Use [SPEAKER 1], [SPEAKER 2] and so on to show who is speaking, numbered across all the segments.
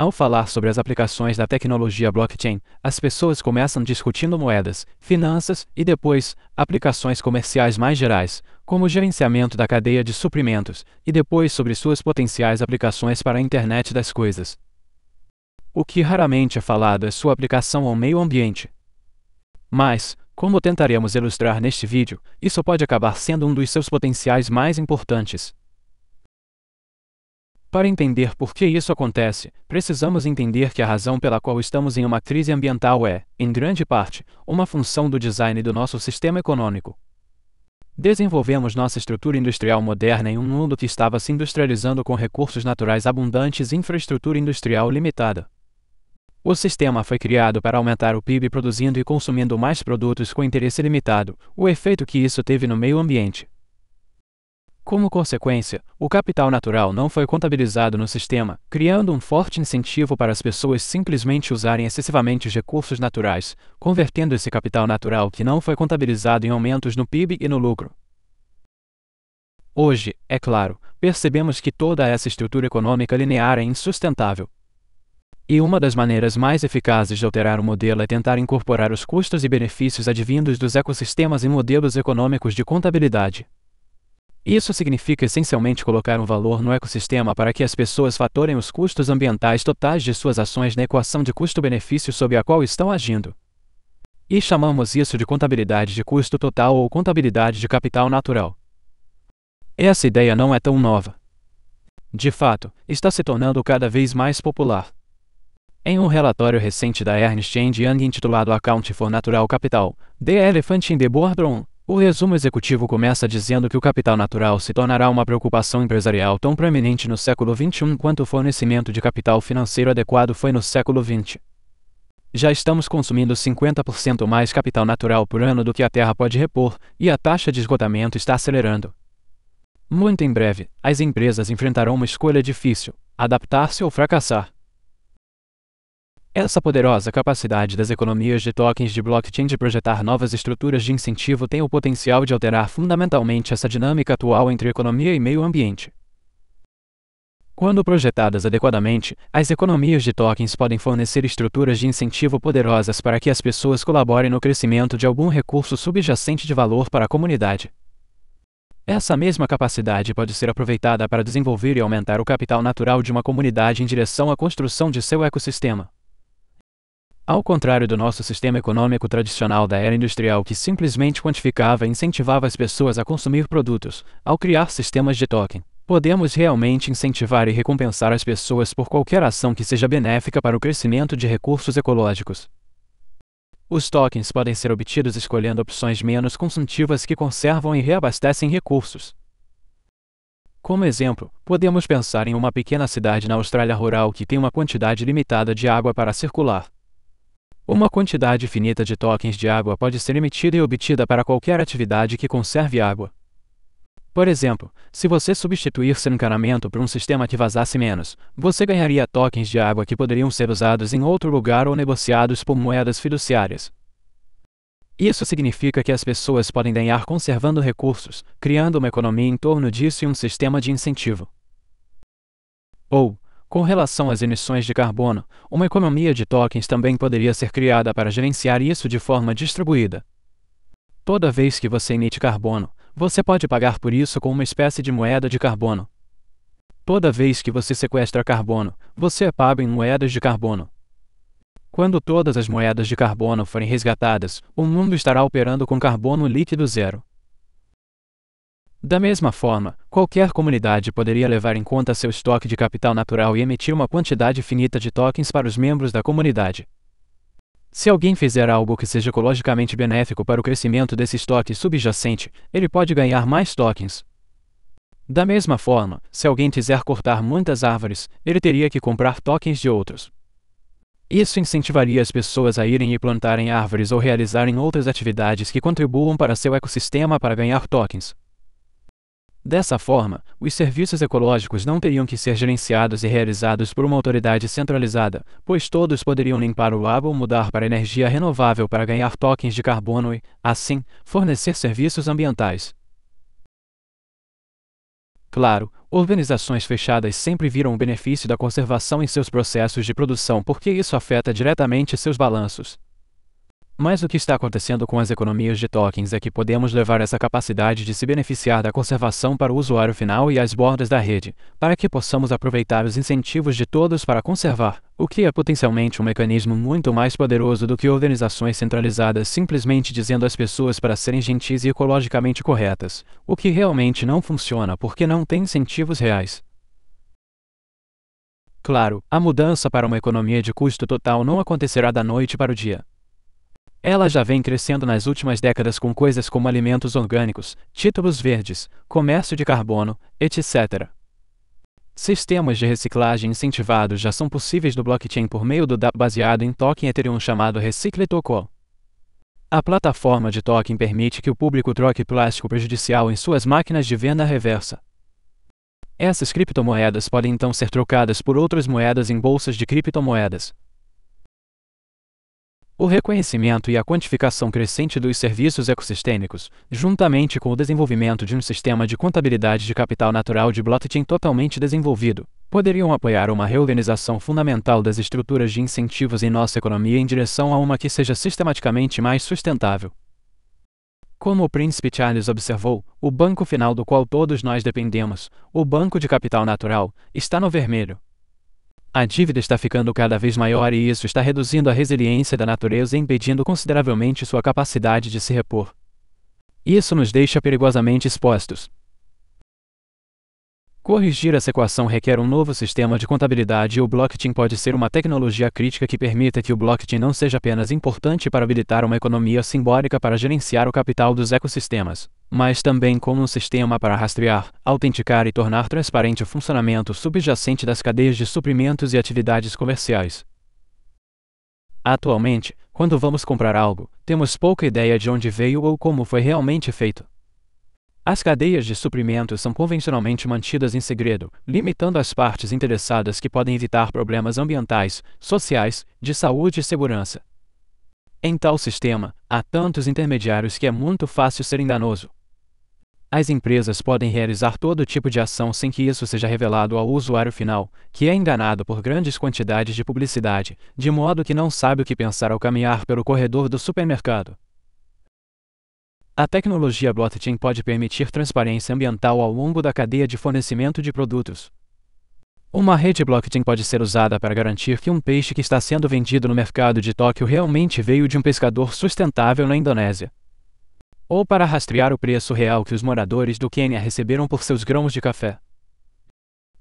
[SPEAKER 1] Ao falar sobre as aplicações da tecnologia blockchain, as pessoas começam discutindo moedas, finanças e depois aplicações comerciais mais gerais, como o gerenciamento da cadeia de suprimentos, e depois sobre suas potenciais aplicações para a internet das coisas. O que raramente é falado é sua aplicação ao meio ambiente. Mas, como tentaremos ilustrar neste vídeo, isso pode acabar sendo um dos seus potenciais mais importantes. Para entender por que isso acontece, precisamos entender que a razão pela qual estamos em uma crise ambiental é, em grande parte, uma função do design do nosso sistema econômico. Desenvolvemos nossa estrutura industrial moderna em um mundo que estava se industrializando com recursos naturais abundantes e infraestrutura industrial limitada. O sistema foi criado para aumentar o PIB produzindo e consumindo mais produtos com interesse limitado, o efeito que isso teve no meio ambiente. Como consequência, o capital natural não foi contabilizado no sistema, criando um forte incentivo para as pessoas simplesmente usarem excessivamente os recursos naturais, convertendo esse capital natural que não foi contabilizado em aumentos no PIB e no lucro. Hoje, é claro, percebemos que toda essa estrutura econômica linear é insustentável. E uma das maneiras mais eficazes de alterar o modelo é tentar incorporar os custos e benefícios advindos dos ecossistemas em modelos econômicos de contabilidade. Isso significa essencialmente colocar um valor no ecossistema para que as pessoas fatorem os custos ambientais totais de suas ações na equação de custo-benefício sob a qual estão agindo. E chamamos isso de contabilidade de custo total ou contabilidade de capital natural. Essa ideia não é tão nova. De fato, está se tornando cada vez mais popular. Em um relatório recente da Ernst Young intitulado Account for Natural Capital, The Elephant in the Boardroom, o resumo executivo começa dizendo que o capital natural se tornará uma preocupação empresarial tão preeminente no século XXI quanto o fornecimento de capital financeiro adequado foi no século XX. Já estamos consumindo 50% mais capital natural por ano do que a Terra pode repor, e a taxa de esgotamento está acelerando. Muito em breve, as empresas enfrentarão uma escolha difícil: adaptar-se ou fracassar. Essa poderosa capacidade das economias de tokens de blockchain de projetar novas estruturas de incentivo tem o potencial de alterar fundamentalmente essa dinâmica atual entre economia e meio ambiente. Quando projetadas adequadamente, as economias de tokens podem fornecer estruturas de incentivo poderosas para que as pessoas colaborem no crescimento de algum recurso subjacente de valor para a comunidade. Essa mesma capacidade pode ser aproveitada para desenvolver e aumentar o capital natural de uma comunidade em direção à construção de seu ecossistema. Ao contrário do nosso sistema econômico tradicional da era industrial que simplesmente quantificava e incentivava as pessoas a consumir produtos, ao criar sistemas de token, podemos realmente incentivar e recompensar as pessoas por qualquer ação que seja benéfica para o crescimento de recursos ecológicos. Os tokens podem ser obtidos escolhendo opções menos consumptivas que conservam e reabastecem recursos. Como exemplo, podemos pensar em uma pequena cidade na Austrália rural que tem uma quantidade limitada de água para circular. Uma quantidade finita de tokens de água pode ser emitida e obtida para qualquer atividade que conserve água. Por exemplo, se você substituir seu encanamento por um sistema que vazasse menos, você ganharia tokens de água que poderiam ser usados em outro lugar ou negociados por moedas fiduciárias. Isso significa que as pessoas podem ganhar conservando recursos, criando uma economia em torno disso e um sistema de incentivo. Ou, com relação às emissões de carbono, uma economia de tokens também poderia ser criada para gerenciar isso de forma distribuída. Toda vez que você emite carbono, você pode pagar por isso com uma espécie de moeda de carbono. Toda vez que você sequestra carbono, você é pago em moedas de carbono. Quando todas as moedas de carbono forem resgatadas, o mundo estará operando com carbono líquido zero. Da mesma forma, qualquer comunidade poderia levar em conta seu estoque de capital natural e emitir uma quantidade finita de tokens para os membros da comunidade. Se alguém fizer algo que seja ecologicamente benéfico para o crescimento desse estoque subjacente, ele pode ganhar mais tokens. Da mesma forma, se alguém quiser cortar muitas árvores, ele teria que comprar tokens de outros. Isso incentivaria as pessoas a irem e plantarem árvores ou realizarem outras atividades que contribuam para seu ecossistema para ganhar tokens. Dessa forma, os serviços ecológicos não teriam que ser gerenciados e realizados por uma autoridade centralizada, pois todos poderiam limpar o lago ou mudar para energia renovável para ganhar tokens de carbono e, assim, fornecer serviços ambientais. Claro, organizações fechadas sempre viram o benefício da conservação em seus processos de produção porque isso afeta diretamente seus balanços. Mas o que está acontecendo com as economias de tokens é que podemos levar essa capacidade de se beneficiar da conservação para o usuário final e as bordas da rede, para que possamos aproveitar os incentivos de todos para conservar, o que é potencialmente um mecanismo muito mais poderoso do que organizações centralizadas simplesmente dizendo às pessoas para serem gentis e ecologicamente corretas, o que realmente não funciona porque não tem incentivos reais. Claro, a mudança para uma economia de custo total não acontecerá da noite para o dia, ela já vem crescendo nas últimas décadas com coisas como alimentos orgânicos, títulos verdes, comércio de carbono, etc. Sistemas de reciclagem incentivados já são possíveis no blockchain por meio do DAP baseado em token Ethereum chamado Recicle Token. A plataforma de token permite que o público troque plástico prejudicial em suas máquinas de venda reversa. Essas criptomoedas podem então ser trocadas por outras moedas em bolsas de criptomoedas, o reconhecimento e a quantificação crescente dos serviços ecossistêmicos, juntamente com o desenvolvimento de um sistema de contabilidade de capital natural de blockchain totalmente desenvolvido, poderiam apoiar uma reorganização fundamental das estruturas de incentivos em nossa economia em direção a uma que seja sistematicamente mais sustentável. Como o príncipe Charles observou, o banco final do qual todos nós dependemos, o Banco de Capital Natural, está no vermelho. A dívida está ficando cada vez maior e isso está reduzindo a resiliência da natureza e impedindo consideravelmente sua capacidade de se repor. Isso nos deixa perigosamente expostos. Corrigir essa equação requer um novo sistema de contabilidade e o blockchain pode ser uma tecnologia crítica que permita que o blockchain não seja apenas importante para habilitar uma economia simbólica para gerenciar o capital dos ecossistemas, mas também como um sistema para rastrear, autenticar e tornar transparente o funcionamento subjacente das cadeias de suprimentos e atividades comerciais. Atualmente, quando vamos comprar algo, temos pouca ideia de onde veio ou como foi realmente feito. As cadeias de suprimentos são convencionalmente mantidas em segredo, limitando as partes interessadas que podem evitar problemas ambientais, sociais, de saúde e segurança. Em tal sistema, há tantos intermediários que é muito fácil ser enganoso. As empresas podem realizar todo tipo de ação sem que isso seja revelado ao usuário final, que é enganado por grandes quantidades de publicidade, de modo que não sabe o que pensar ao caminhar pelo corredor do supermercado. A tecnologia blockchain pode permitir transparência ambiental ao longo da cadeia de fornecimento de produtos. Uma rede blockchain pode ser usada para garantir que um peixe que está sendo vendido no mercado de Tóquio realmente veio de um pescador sustentável na Indonésia. Ou para rastrear o preço real que os moradores do Quênia receberam por seus grãos de café.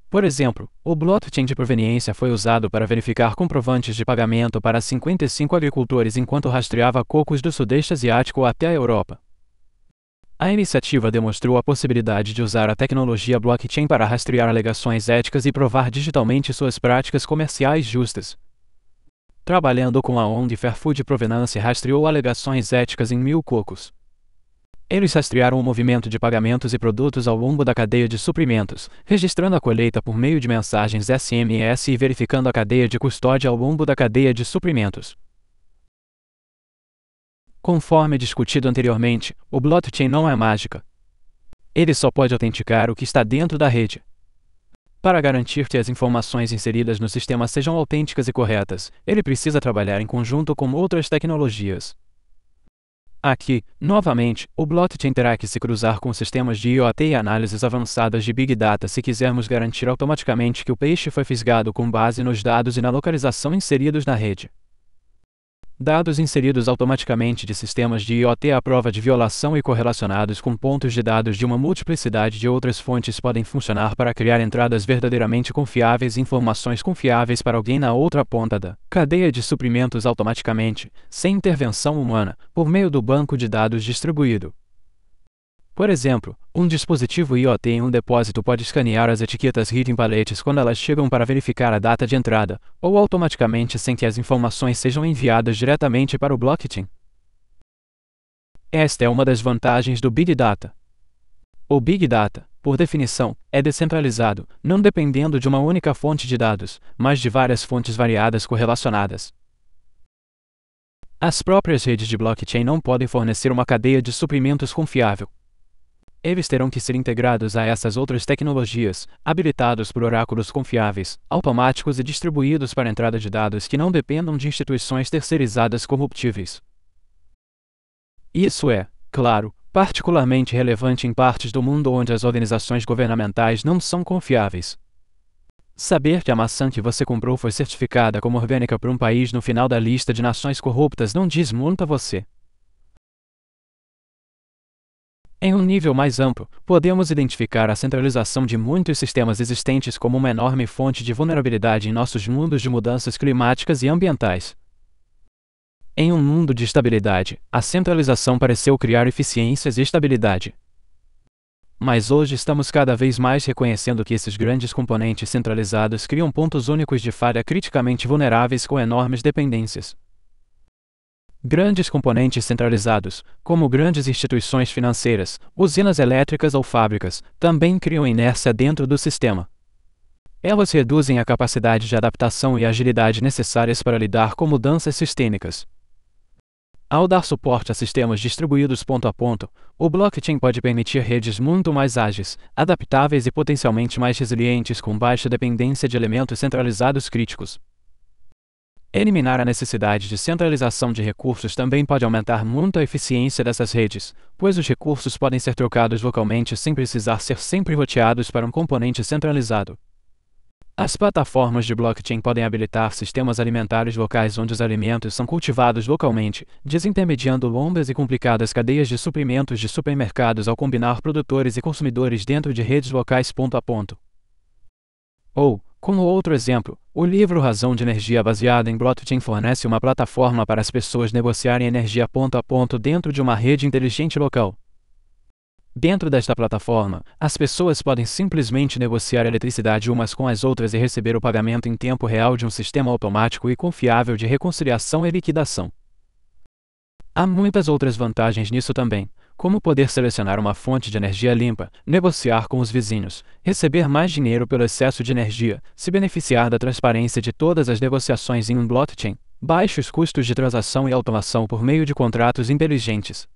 [SPEAKER 1] Por exemplo, o blockchain de proveniência foi usado para verificar comprovantes de pagamento para 55 agricultores enquanto rastreava cocos do Sudeste Asiático até a Europa. A iniciativa demonstrou a possibilidade de usar a tecnologia blockchain para rastrear alegações éticas e provar digitalmente suas práticas comerciais justas. Trabalhando com a ONG Fair Food Provenance rastreou alegações éticas em mil cocos. Eles rastrearam o movimento de pagamentos e produtos ao longo da cadeia de suprimentos, registrando a colheita por meio de mensagens SMS e verificando a cadeia de custódia ao longo da cadeia de suprimentos. Conforme discutido anteriormente, o blockchain não é mágica. Ele só pode autenticar o que está dentro da rede. Para garantir que as informações inseridas no sistema sejam autênticas e corretas, ele precisa trabalhar em conjunto com outras tecnologias. Aqui, novamente, o blockchain terá que se cruzar com sistemas de IoT e análises avançadas de Big Data se quisermos garantir automaticamente que o peixe foi fisgado com base nos dados e na localização inseridos na rede dados inseridos automaticamente de sistemas de IoT à prova de violação e correlacionados com pontos de dados de uma multiplicidade de outras fontes podem funcionar para criar entradas verdadeiramente confiáveis e informações confiáveis para alguém na outra ponta da cadeia de suprimentos automaticamente, sem intervenção humana, por meio do banco de dados distribuído. Por exemplo, um dispositivo IoT em um depósito pode escanear as etiquetas hidden paletes quando elas chegam para verificar a data de entrada, ou automaticamente sem que as informações sejam enviadas diretamente para o blockchain. Esta é uma das vantagens do Big Data. O Big Data, por definição, é descentralizado, não dependendo de uma única fonte de dados, mas de várias fontes variadas correlacionadas. As próprias redes de blockchain não podem fornecer uma cadeia de suprimentos confiável, eles terão que ser integrados a essas outras tecnologias, habilitados por oráculos confiáveis, automáticos e distribuídos para entrada de dados que não dependam de instituições terceirizadas corruptíveis. Isso é, claro, particularmente relevante em partes do mundo onde as organizações governamentais não são confiáveis. Saber que a maçã que você comprou foi certificada como orgânica por um país no final da lista de nações corruptas não diz muito a você. Em um nível mais amplo, podemos identificar a centralização de muitos sistemas existentes como uma enorme fonte de vulnerabilidade em nossos mundos de mudanças climáticas e ambientais. Em um mundo de estabilidade, a centralização pareceu criar eficiências e estabilidade. Mas hoje estamos cada vez mais reconhecendo que esses grandes componentes centralizados criam pontos únicos de falha criticamente vulneráveis com enormes dependências. Grandes componentes centralizados, como grandes instituições financeiras, usinas elétricas ou fábricas, também criam inércia dentro do sistema. Elas reduzem a capacidade de adaptação e agilidade necessárias para lidar com mudanças sistêmicas. Ao dar suporte a sistemas distribuídos ponto a ponto, o blockchain pode permitir redes muito mais ágeis, adaptáveis e potencialmente mais resilientes com baixa dependência de elementos centralizados críticos. Eliminar a necessidade de centralização de recursos também pode aumentar muito a eficiência dessas redes, pois os recursos podem ser trocados localmente sem precisar ser sempre roteados para um componente centralizado. As plataformas de blockchain podem habilitar sistemas alimentares locais onde os alimentos são cultivados localmente, desintermediando longas e complicadas cadeias de suprimentos de supermercados ao combinar produtores e consumidores dentro de redes locais ponto a ponto. Ou, como outro exemplo, o livro Razão de Energia baseado em blockchain fornece uma plataforma para as pessoas negociarem energia ponto a ponto dentro de uma rede inteligente local. Dentro desta plataforma, as pessoas podem simplesmente negociar eletricidade umas com as outras e receber o pagamento em tempo real de um sistema automático e confiável de reconciliação e liquidação. Há muitas outras vantagens nisso também, como poder selecionar uma fonte de energia limpa, negociar com os vizinhos, receber mais dinheiro pelo excesso de energia, se beneficiar da transparência de todas as negociações em um blockchain, baixos custos de transação e automação por meio de contratos inteligentes,